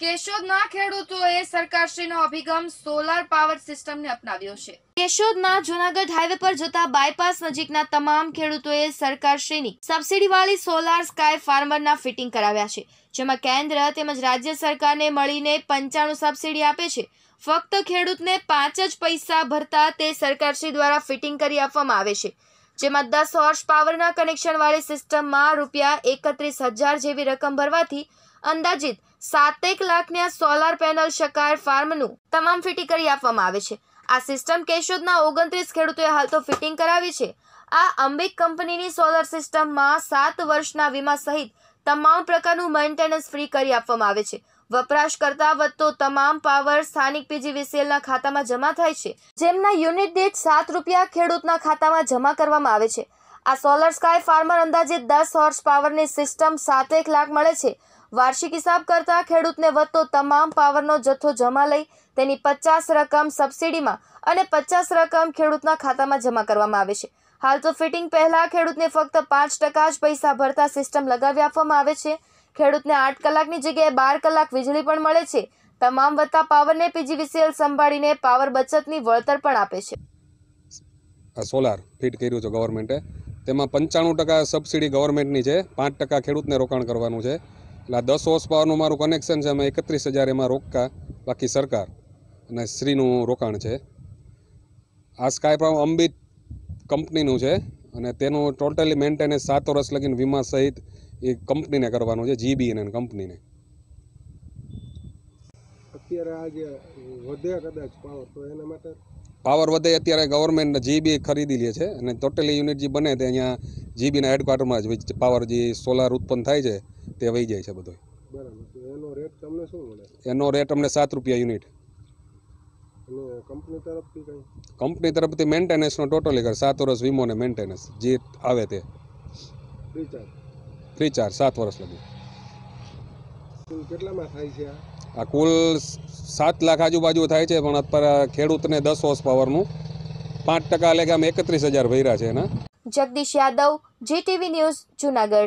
કેશોદના ખેડૂતોએ સરકારશ્રીનો અભિગમ solar power સિસ્ટમને અપનાવ્યો છે કેશોદના જૂનાગઢ હાઈવે પર જતા બાયપાસ નજીકના તમામ ખેડૂતોએ સરકારશ્રીની સબસિડીવાળી સોલાર સ્કાય ફાર્મરના ફિટિંગ કરાવ્યા છે જેમાં કેન્દ્ર તેમજ રાજ્ય સરકારને મળીને પંચાણું સબસિડી આપે છે ફક્ત ખેડૂતને પાંચ જ પૈસા ભરતા તે સરકારશ્રી દ્વારા ફિટિંગ કરી આપવામાં આવે છે જેમાં દસ હોર્સ પાવરના કનેક્શનવાળી સિસ્ટમમાં રૂપિયા એકત્રીસ હજાર જેવી રકમ ભરવાથી અંદાજિત સાતેક લાખના સોલાર પેનલ શકાર ફાર્મનું તમામ ફિટી કરી આપવામાં આવે છે આ સિસ્ટમ કેશોદના ઓગણત્રીસ ખેડૂતોએ હાલ તો ફિટિંગ કરાવી છે આ અંબિક કંપનીની સોલાર સિસ્ટમમાં સાત વર્ષના વીમા સહિત તમામ પ્રકારનું મેન્ટેનન્સ ફ્રી કરી આપવામાં આવે છે વપરાશકર્તા વધતો તમામ પાવર સ્થાનિક પીજી પીજીવીસીએલના ખાતામાં જમા થાય છે જેમના યુનિટ દીઠ સાત રૂપિયા ખેડૂતના ખાતામાં જમા કરવામાં આવે છે આ સોલર સ્કાય ફાર્મર અંદાજે દસ હોર્સ પાવરની સિસ્ટમ સાતેક લાખ મળે છે વાર્ષિક હિસાબ કરતા ખેડૂતને વધતો તમામ પાવરનો જથ્થો જમા લઈ તેની પચાસ રકમ સબસિડીમાં અને પચાસ રકમ ખેડૂતના ખાતામાં જમા કરવામાં આવે છે હાલ તો ફિટિંગ પહેલા ખેડૂતને ફક્ત પાંચ ટકા જ પૈસા ભરતા સિસ્ટમ લગાવી આપવામાં આવે છે ખેડૂતને આઠ કલાકની જગ્યાએ બાર કલાક વીજળી પણ મળે છે તમામ વધતા પાવરને પીજીવીસીએલ સંભાળીને પાવર બચતની વળતર પણ આપે છે સોલાર ફિટ કર્યું છે ગવર્મેન્ટે તેમાં પંચાણું ટકા સબસિડી ગવર્મેન્ટની છે પાંચ ટકા ખેડૂતને રોકાણ કરવાનું છે એટલે આ દસ હોર્સ પાવરનું મારું કનેક્શન છે અમે એકત્રીસ હજાર એમાં રોકા બાકી સરકાર અને શ્રીનું રોકાણ છે આ સ્કાય અંબિત કંપનીનું છે અને તેનું ટોટલી મેન્ટેનન્સ સાત વર્ષ લગીને વીમા સહિત એ કંપનીને કરવાનું છે જીબીએન કંપનીને અત્યારે આ જે વધે કદાચ પાવર તો એના માટે પાવર વધે અત્યારે ગવર્મેન્ટ જીબી ખરીદી લે છે અને ટોટલી યુનિટ જે બને તે અહીંયા જીબીના હેડક્વાર્ટરમાં જ પાવર જે સોલાર ઉત્પન્ન થાય છે તે વહી જાય છે બધો બરાબર એનો રેટ તમને શું મળે એનો રેટ અમને સાત રૂપિયા યુનિટ કંપની તરફથી કંપની તરફથી મેન્ટેનન્સનો ટોટલી કર સાત વર્ષ વીમોને મેન્ટેનન્સ જે આવે તે ફ્રી ચાર્જ ફ્રી ચાર્જ સાત વર્ષ લગી થાય છે આ કુલ સાત લાખ આજુબાજુ થાય છે પણ અત્યારે ખેડૂતને દસ હોર્સ પાવરનું પાંચ ટકા એટલે કે એકત્રીસ હજાર ભર્યા છે એના જગદીશ યાદવ જીટીવી ન્યૂઝ જુનાગઢ